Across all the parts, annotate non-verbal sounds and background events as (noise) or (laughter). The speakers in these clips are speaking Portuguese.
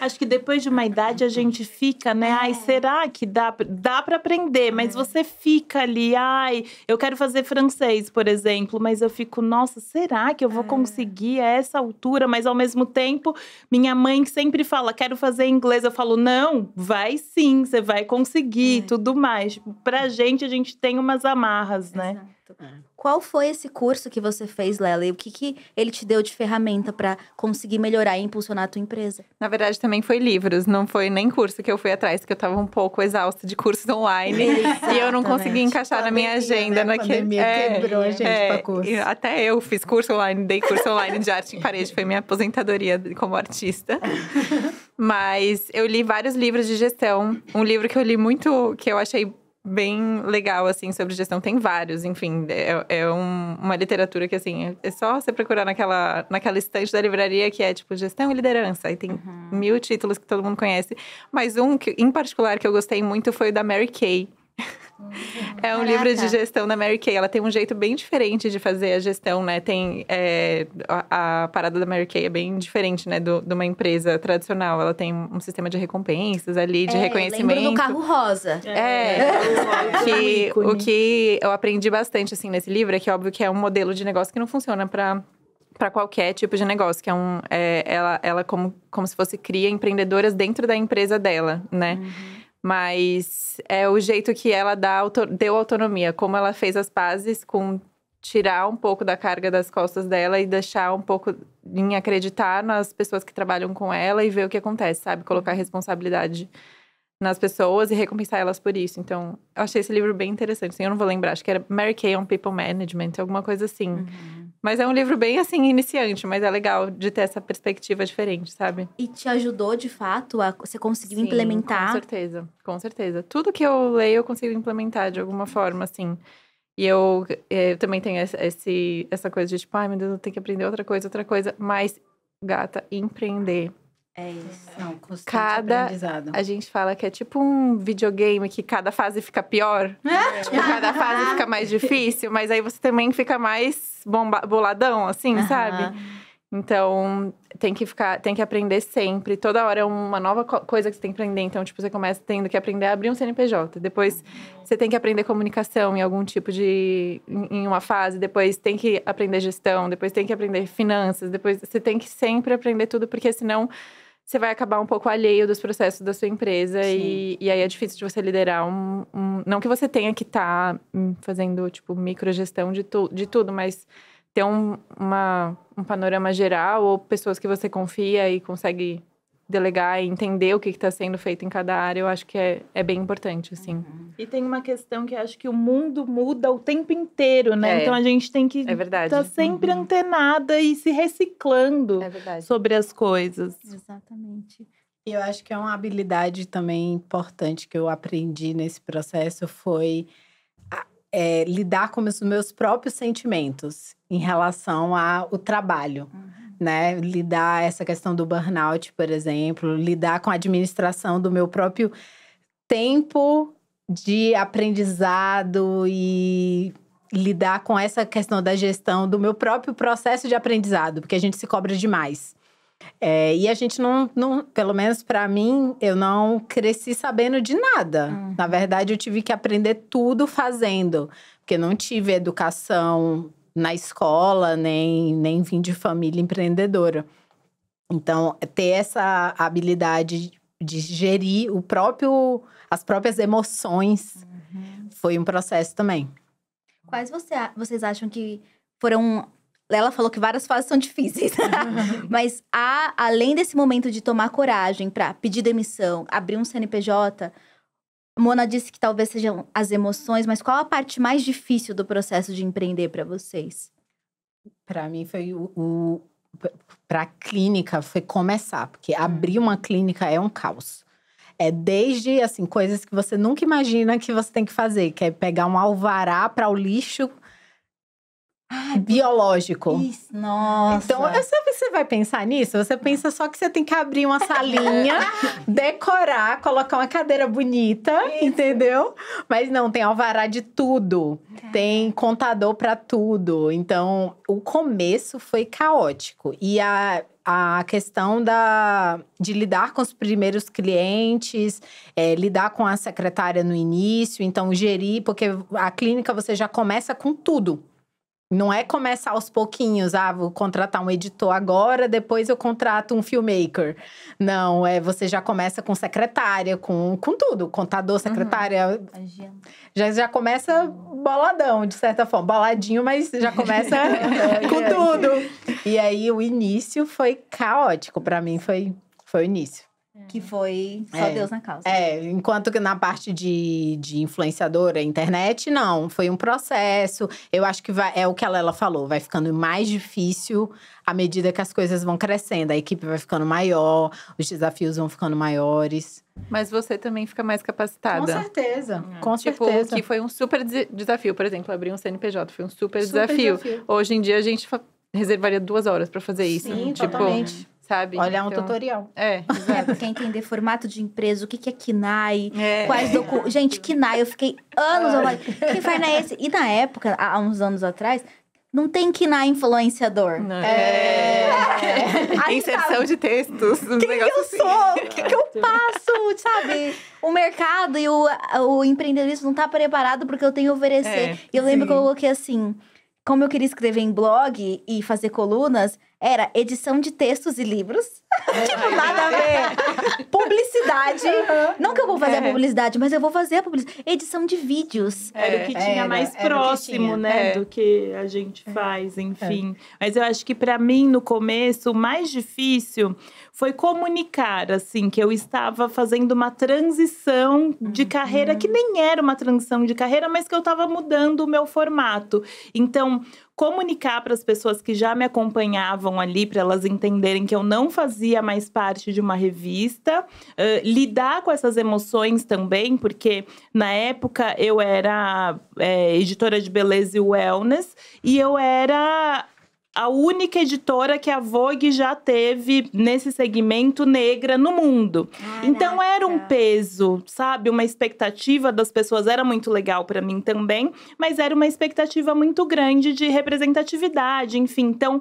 Acho que depois de uma idade a gente fica, né? Ai, será que dá, dá para aprender? Mas uhum. você fica ali, ai, eu quero fazer francês, por exemplo, mas eu fico, nossa, será que eu vou é. conseguir a essa altura? Mas ao mesmo tempo, minha mãe sempre fala, quero fazer inglês. Eu falo, não, vai sim, você vai conseguir, é. tudo mais. Para pra gente, a gente tem umas amarras, né? Exato. É. Qual foi esse curso que você fez, Lela? E o que, que ele te deu de ferramenta para conseguir melhorar e impulsionar a tua empresa? Na verdade, também foi livros, não foi nem curso que eu fui atrás, que eu estava um pouco exausta de cursos online. E eu não consegui encaixar pandemia, na minha agenda né? naquele. É pandemia é, quebrou a gente é, pra curso. Até eu fiz curso online, dei curso online de arte em parede, foi minha aposentadoria como artista. (laughs) Mas eu li vários livros de gestão. Um livro que eu li muito, que eu achei bem legal, assim, sobre gestão. Tem vários, enfim. É, é um, uma literatura que, assim, é só você procurar naquela, naquela estante da livraria que é, tipo, gestão e liderança. Aí tem uhum. mil títulos que todo mundo conhece. Mas um, que, em particular, que eu gostei muito foi o da Mary Kay. É um livro de gestão da Mary Kay. Ela tem um jeito bem diferente de fazer a gestão, né? Tem é, a, a, parada da Mary Kay é bem diferente, né? Do, de uma empresa tradicional. Ela tem um sistema de recompensas ali, de é, reconhecimento. Lembro do carro rosa. É. é. que, o que eu aprendi bastante assim nesse livro é que óbvio que é um modelo de negócio que não funciona para para qualquer tipo de negócio, que é um é, ela, ela como, como se fosse cria empreendedoras dentro da empresa dela, né? Uhum. Mas é o jeito que ela dá, deu autonomia, como ela fez as pazes com tirar um pouco da carga das costas dela e deixar um pouco em acreditar nas pessoas que trabalham com ela e ver o que acontece, sabe? Colocar uhum. responsabilidade nas pessoas e recompensar elas por isso. Então, eu achei esse livro bem interessante. Assim, eu não vou lembrar, acho que era Mary Kay on People Management, alguma coisa assim. Uhum. Mas é um livro bem, assim, iniciante, mas é legal de ter essa perspectiva diferente, sabe? E te ajudou, de fato, a você conseguiu Sim, implementar? Com certeza, com certeza. Tudo que eu leio, eu consigo implementar de alguma forma, assim. E eu, eh, eu também tenho esse, essa coisa de tipo, ai meu Deus, eu tenho que aprender outra coisa, outra coisa. Mas, gata, empreender é isso. Não, cada a gente fala que é tipo um videogame que cada fase fica pior, (laughs) é. tipo, cada fase fica mais difícil, mas aí você também fica mais bomba, boladão, assim, uh -huh. sabe? Então tem que ficar, tem que aprender sempre. Toda hora é uma nova co coisa que você tem que aprender. Então tipo você começa tendo que aprender a abrir um CNPJ. Depois você tem que aprender comunicação em algum tipo de, em uma fase. Depois tem que aprender gestão. Depois tem que aprender finanças. Depois você tem que sempre aprender tudo porque senão você vai acabar um pouco alheio dos processos da sua empresa e, e, aí é difícil de você liderar um, um não que você tenha que estar tá hum, fazendo tipo microgestão de, tu, de tudo, mas ter um, uma, um panorama geral ou pessoas que você confia e consegue delegar e entender o que está sendo feito em cada área, eu acho que é, é bem importante, assim. Uhum. E tem uma questão que acho que o mundo muda o tempo inteiro, né? É, então a gente tem que é estar tá sempre uhum. antenada e se reciclando é sobre as coisas. Exatamente. E eu acho que é uma habilidade também importante que eu aprendi nesse processo foi é, lidar com os meus próprios sentimentos em relação ao trabalho. Uhum né? Lidar essa questão do burnout, por exemplo, lidar com a administração do meu próprio tempo de aprendizado e lidar com essa questão da gestão do meu próprio processo de aprendizado, porque a gente se cobra demais. É, e a gente não, não pelo menos para mim, eu não cresci sabendo de nada. Uhum. Na verdade, eu tive que aprender tudo fazendo, porque não tive educação na escola, nem, nem vim de família empreendedora. Então, ter essa habilidade de gerir o próprio, as próprias emoções uhum. foi um processo também. Quais você, vocês acham que foram ela falou que várias fases são difíceis. (laughs) Mas há, além desse momento de tomar coragem para pedir demissão, abrir um CNPJ, Mona disse que talvez sejam as emoções, mas qual a parte mais difícil do processo de empreender para vocês? Para mim foi o, o para a clínica foi começar, porque abrir hum. uma clínica é um caos. É desde assim coisas que você nunca imagina que você tem que fazer, que é pegar um alvará para o lixo Ai, ah, então biológico. Isso, nossa. Então, eu só você vai pensar nisso, você pensa só que você tem que abrir uma salinha, (laughs) decorar, colocar uma cadeira bonita, isso. entendeu? Mas não, tem alvará de tudo, tem contador para tudo. Então, o começo foi caótico. E a, a questão da, de lidar com os primeiros clientes, é, lidar com a secretária no início, então gerir, porque a clínica você já começa com tudo. Não é começar aos pouquinhos, ah, vou contratar um editor agora, depois eu contrato um filmmaker. Não, é você já começa com secretária, com, com tudo, contador, uhum. secretária. Uhum. Já, já começa boladão, de certa forma. Boladinho, mas já começa (laughs) com é, é, é. tudo. E aí o início foi caótico para mim, foi, foi o início. Que é. foi só é, Deus na causa. É, enquanto que na parte de, de influenciadora, internet, não. Foi um processo. Eu acho que vai, é o que a Lela falou, vai ficando mais difícil à medida que as coisas vão crescendo. A equipe vai ficando maior, os desafios vão ficando maiores. Mas você também fica mais capacitada. Com certeza, é. com tipo, certeza. que foi um super desafio, por exemplo, abrir um CNPJ foi um super, super desafio. desafio. Hoje em dia a gente reservaria duas horas para fazer isso. Sim, tipo, totalmente sabe? Olhar é então, um tutorial. É, exato. É, porque entender formato de empresa, o que, que é KINAI, é. quais documentos... Gente, KINAI, eu fiquei anos... Eu ah. que inferno é esse? E na época, há uns anos atrás, não tem que influenciador. Não. É. é. Inserção tá. de textos. Quem que eu assim. sou? O que, que eu passo? Sabe? O mercado e o, o empreendedorismo não tá preparado porque eu tenho a oferecer. É, e eu lembro sim. que eu coloquei assim como eu queria escrever em blog e fazer colunas, era edição de textos e livros. (laughs) É. tipo, nada a ver. publicidade. Uhum. Não que eu vou fazer é. a publicidade, mas eu vou fazer a publicidade. Edição de vídeos. É. Era o que tinha é, era, mais era próximo, tinha. né? É. Do que a gente faz, enfim. Mas eu acho que para mim, no começo, o mais difícil foi comunicar assim que eu estava fazendo uma transição de uhum. carreira que uhum. nem era uma transição de carreira, mas que eu estava mudando o meu formato. Então, comunicar para as pessoas que já me acompanhavam ali, para elas entenderem que eu não fazia mais parte de uma revista, uh, lidar com essas emoções também, porque na época eu era é, editora de beleza e wellness e eu era a única editora que a Vogue já teve nesse segmento negra no mundo. Caraca. Então era um peso, sabe? Uma expectativa das pessoas era muito legal para mim também, mas era uma expectativa muito grande de representatividade, enfim. Então,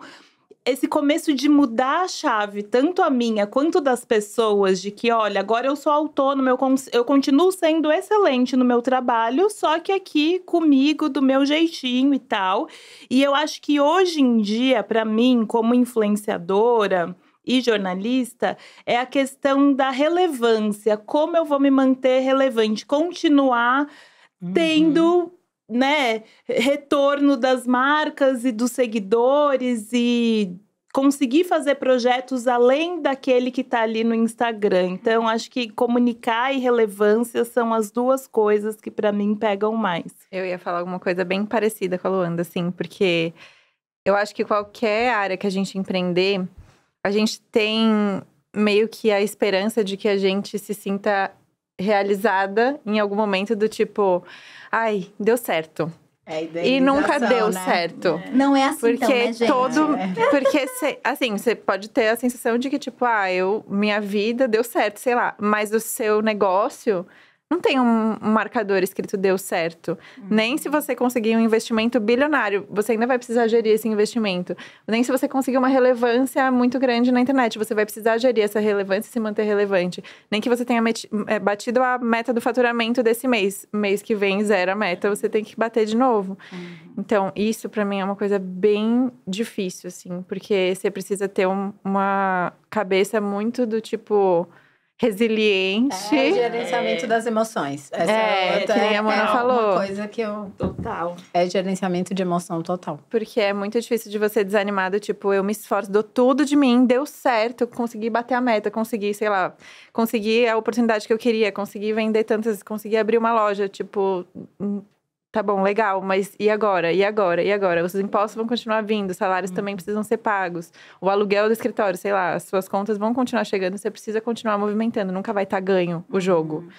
esse começo de mudar a chave, tanto a minha quanto das pessoas, de que, olha, agora eu sou autônoma, eu, eu continuo sendo excelente no meu trabalho, só que aqui comigo, do meu jeitinho e tal. E eu acho que hoje em dia, para mim, como influenciadora, e jornalista é a questão da relevância. Como eu vou me manter relevante? Continuar uhum. tendo né, retorno das marcas e dos seguidores e conseguir fazer projetos além daquele que está ali no Instagram. Então, acho que comunicar e relevância são as duas coisas que para mim pegam mais. Eu ia falar alguma coisa bem parecida com a Luanda, assim, porque eu acho que qualquer área que a gente empreender, a gente tem meio que a esperança de que a gente se sinta realizada em algum momento do tipo, ai, deu certo. É e nunca né? deu né? certo. É. Não é assim porque então, né, gente? todo, é. (laughs) porque cê, assim, você pode ter a sensação de que tipo, ah, eu minha vida deu certo, sei lá, mas o seu negócio não tem um marcador escrito deu certo. Uhum. Nem se você conseguir um investimento bilionário, você ainda vai precisar gerir esse investimento. Nem se você conseguir uma relevância muito grande na internet, você vai precisar gerir essa relevância e se manter relevante. Nem que você tenha é, batido a meta do faturamento desse mês. Mês que vem, zero a meta, uhum. você tem que bater de novo. Uhum. Então, isso para mim é uma coisa bem difícil, assim, porque você precisa ter um, uma cabeça muito do tipo resiliente. É, gerenciamento é. das emoções. Essa é, é outra, que nem a Mona é falou. coisa que eu. Total. É gerenciamento de emoção total. Porque é muito difícil de você desanimado, tipo, eu me esforço, dou tudo de mim, deu certo, consegui bater a meta, consegui, sei lá, consegui a oportunidade que eu queria, consegui vender tantas, consegui abrir uma loja, tipo, tá bom, legal, mas e agora? E agora? E agora? Os impostos vão continuar vindo, os salários uhum. também precisam ser pagos, o aluguel do escritório, sei lá, as suas contas vão continuar chegando, você precisa continuar movimentando, nunca vai estar tá ganho o uhum. jogo. Uhum.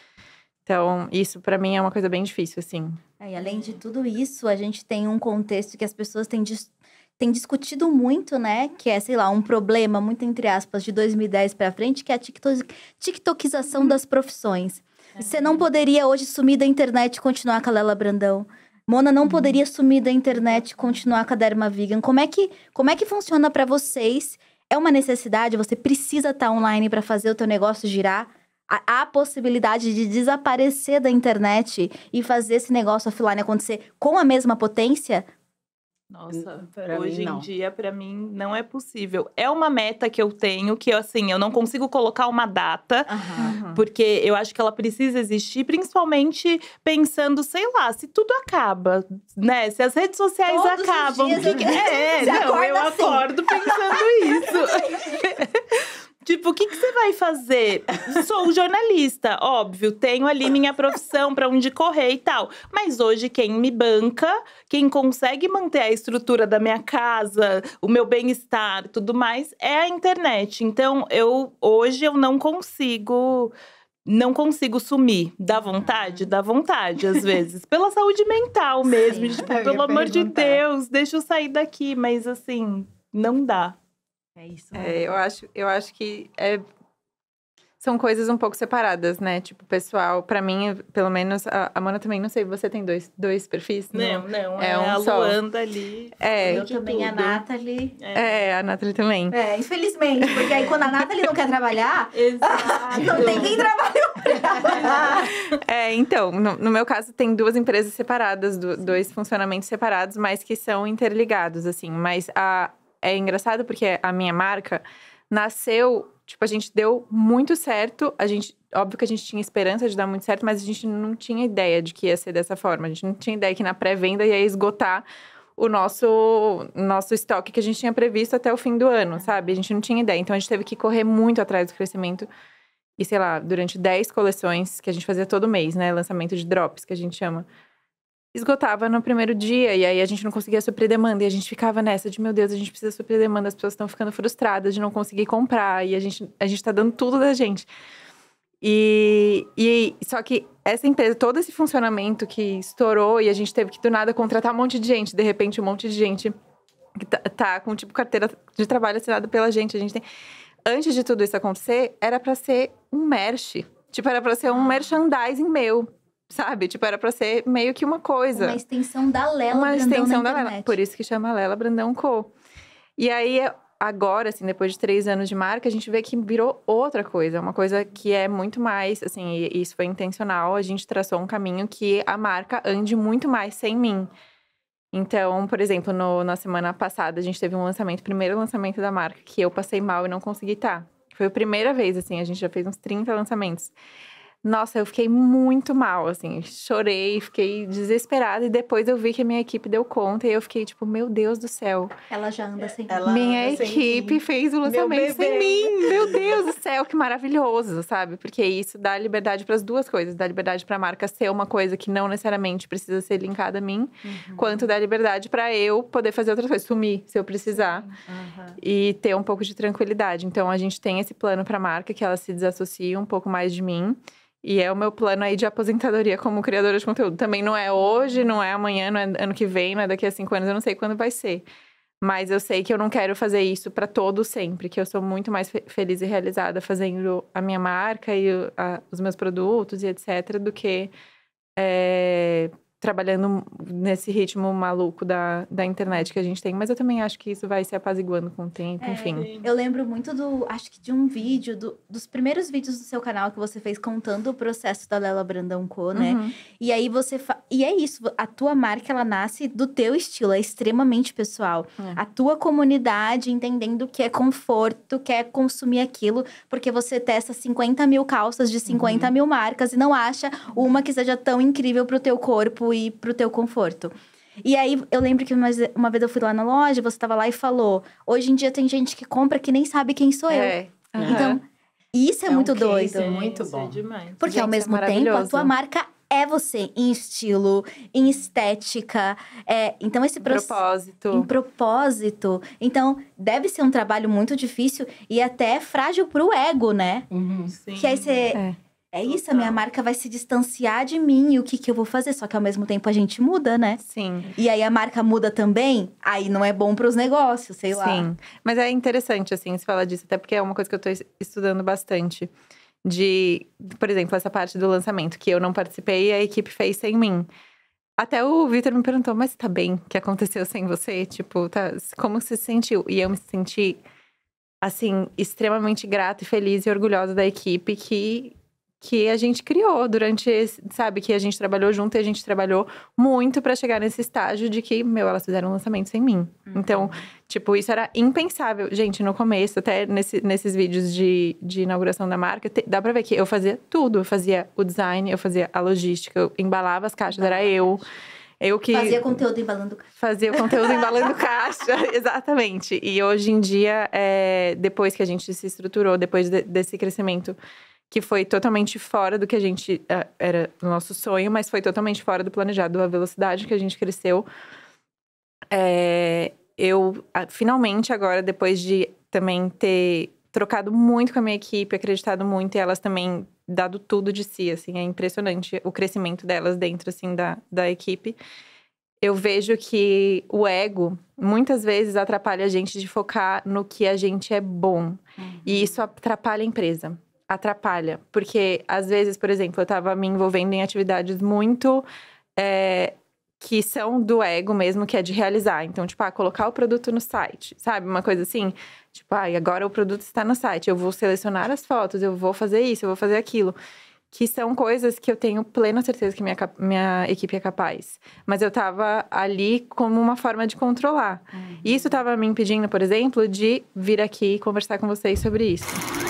Então, isso para mim é uma coisa bem difícil, assim. É, e além de tudo isso, a gente tem um contexto que as pessoas têm, dis têm discutido muito, né? Que é, sei lá, um problema, muito entre aspas, de 2010 para frente, que é a tiktokização uhum. das profissões. Você não poderia hoje sumir da internet e continuar com a Lela Brandão. Mona não uhum. poderia sumir da internet e continuar com a Derma Vegan. Como é que, como é que funciona para vocês? É uma necessidade? Você precisa estar tá online para fazer o teu negócio girar? Há a possibilidade de desaparecer da internet e fazer esse negócio offline acontecer com a mesma potência? Nossa, pra hoje mim, em dia, para mim, não é possível. É uma meta que eu tenho que, assim, eu não consigo colocar uma data, uhum. porque eu acho que ela precisa existir, principalmente pensando, sei lá, se tudo acaba, né? Se as redes sociais Todos acabam. que... Eu... (laughs) É, não, eu assim. acordo pensando isso. (laughs) (laughs) Tipo, o que, que você vai fazer? Sou jornalista, óbvio, tenho ali minha profissão para onde correr e tal. Mas hoje, quem me banca, quem consegue manter a estrutura da minha casa, o meu bem-estar, tudo mais, é a internet. Então, eu hoje eu não consigo não consigo sumir. Dá vontade? Dá vontade, às vezes. Pela saúde mental mesmo. Sim, tipo, pelo amor perguntar. de Deus, deixa eu sair daqui. Mas assim, não dá. É isso. É, eu, acho, eu acho que é, são coisas um pouco separadas, né? Tipo, pessoal, para mim, pelo menos, a, a Mona também, não sei, você tem dois, dois perfis? Não, não, não é, é um a só. Luanda ali. É. Eu também, tudo. a Nathalie. É. é. a Nathalie também. É, infelizmente, porque aí quando a Nathalie não quer trabalhar, (laughs) não tem quem trabalhe É, então, no, no, meu caso, tem duas empresas separadas, do, dois funcionamentos separados, mas que são interligados, assim. Mas a, é engraçado porque a minha marca nasceu, tipo, a gente deu muito certo, a gente, óbvio que a gente tinha esperança de dar muito certo, mas a gente não tinha ideia de que ia ser dessa forma. A gente não tinha ideia que na pré-venda ia esgotar o nosso nosso estoque que a gente tinha previsto até o fim do ano, é. sabe? A gente não tinha ideia. Então a gente teve que correr muito atrás do crescimento. E sei lá, durante 10 coleções que a gente fazia todo mês, né, lançamento de drops que a gente chama esgotava no primeiro dia e aí a gente não conseguia suprir demanda e a gente ficava nessa de meu Deus, a gente precisa suprir demanda, as pessoas estão ficando frustradas de não conseguir comprar e a gente a gente tá dando tudo da gente. E, e só que essa empresa, todo esse funcionamento que estourou e a gente teve que do nada contratar um monte de gente, de repente um monte de gente que tá, tá com tipo carteira de trabalho assinada pela gente, a gente tem antes de tudo isso acontecer, era para ser um merch. Tipo, era para ser um merchandising meu sabe? Tipo, era pra ser meio que uma coisa. Uma extensão da Lela uma Brandão. Uma extensão da Lela. Por isso que chama Lela Brandão Co. E aí, é, agora, assim, depois de três anos de marca, a gente vê que virou outra coisa. É uma coisa que é muito mais, assim, e isso foi intencional. A gente traçou um caminho que a marca ande muito mais sem mim. Então, por exemplo, no, na semana passada, a gente teve um lançamento, primeiro lançamento da marca, que eu passei mal e não consegui estar. Tá. Foi a primeira vez, assim, a gente já fez uns 30 lançamentos. Nossa, eu fiquei muito mal, assim, chorei, fiquei desesperada e depois eu vi que a minha equipe deu conta e eu fiquei tipo, meu Deus do céu. Ela já anda sem Ela Minha anda equipe sem fez o lançamento sem mim. Meu Deus do céu, que maravilhoso, sabe? Porque isso dá liberdade para as duas coisas, dá liberdade para a marca ser uma coisa que não necessariamente precisa ser linkada a mim, uhum. quanto dá liberdade para eu poder fazer outras coisas, sumir se eu precisar uhum. e ter um pouco de tranquilidade. Então a gente tem esse plano para a marca que ela se desassocie um pouco mais de mim e é o meu plano aí de aposentadoria como criadora de conteúdo. Também não é hoje, não é amanhã, não é ano que vem, não é daqui a cinco anos, eu não sei quando vai ser. Mas eu sei que eu não quero fazer isso para todo sempre, que eu sou muito mais fe feliz e realizada fazendo a minha marca e a, os meus produtos e etc., do que é, trabalhando nesse ritmo maluco da, da internet que a gente tem, mas eu também acho que isso vai se apaziguando com o tempo, é, enfim. Eu lembro muito do, acho que de um vídeo, do, dos primeiros vídeos do seu canal que você fez contando o processo da Lela Brandão Co, né? Uhum. E aí você, fa... e é isso, a tua marca ela nasce do teu estilo, é extremamente pessoal. É. A tua comunidade entendendo que é conforto, quer é consumir aquilo, porque você testa 50 mil calças de 50 uhum. mil marcas e não acha uma que seja tão incrível pro teu corpo ir pro teu conforto. E aí, eu lembro que uma, uma vez eu fui lá na loja, você tava lá e falou: hoje em dia tem gente que compra que nem sabe quem sou é. eu. Uhum. Então, isso é, é muito um doido. É muito bom. É demais. Porque gente, ao é mesmo é tempo, a tua marca é você em estilo, em estética. É, então, esse propósito. Em propósito. Então, deve ser um trabalho muito difícil e até frágil pro ego, né? Uhum, sim. Que aí você. É. É Total. isso, a minha marca vai se distanciar de mim e o que, que eu vou fazer. Só que ao mesmo tempo a gente muda, né? Sim. E aí a marca muda também, aí não é bom para os negócios, sei lá. Sim. Mas é interessante, assim, se falar disso, até porque é uma coisa que eu estou estudando bastante. De, por exemplo, essa parte do lançamento, que eu não participei e a equipe fez sem mim. Até o Vitor me perguntou, mas tá bem que aconteceu sem você? Tipo, tá, como você se sentiu? E eu me senti, assim, extremamente grata e feliz e orgulhosa da equipe que que a gente criou durante esse, sabe, que a gente trabalhou junto e a gente trabalhou muito para chegar nesse estágio de que, meu, elas fizeram um lançamento sem mim. Então, uhum. Então, tipo, isso era impensável. Gente, no começo, até nesse, nesses vídeos de, de inauguração da marca, te, dá pra ver que eu fazia tudo. Eu fazia o design, eu fazia a logística, eu embalava as caixas, era eu. Gente eu que fazia conteúdo embalando caixa. Fazia conteúdo embalando (laughs) caixa, (laughs) exatamente. E hoje em dia, é, depois que a gente se estruturou, depois de, desse crescimento que foi totalmente fora do que a gente é, era o nosso sonho, mas foi totalmente fora do planejado, a velocidade que a gente cresceu. É, eu finalmente agora, depois de também ter trocado muito com a minha equipe, acreditado muito e elas também dado tudo de si, assim, é impressionante o crescimento delas dentro, assim, da, da equipe. Eu vejo que o ego muitas vezes atrapalha a gente de focar no que a gente é bom. Uhum. E isso atrapalha a empresa. Atrapalha. Porque, às vezes, por exemplo, eu estava me envolvendo em atividades muito é, que são do ego mesmo, que é de realizar. Então, tipo, ah, colocar o produto no site, sabe? Uma coisa assim. Tipo, ah, agora o produto está no site, eu vou selecionar as fotos, eu vou fazer isso, eu vou fazer aquilo. Que são coisas que eu tenho plena certeza que minha, minha equipe é capaz. Mas eu estava ali como uma forma de controlar. Uhum. Isso estava me impedindo, por exemplo, de vir aqui e conversar com vocês sobre isso.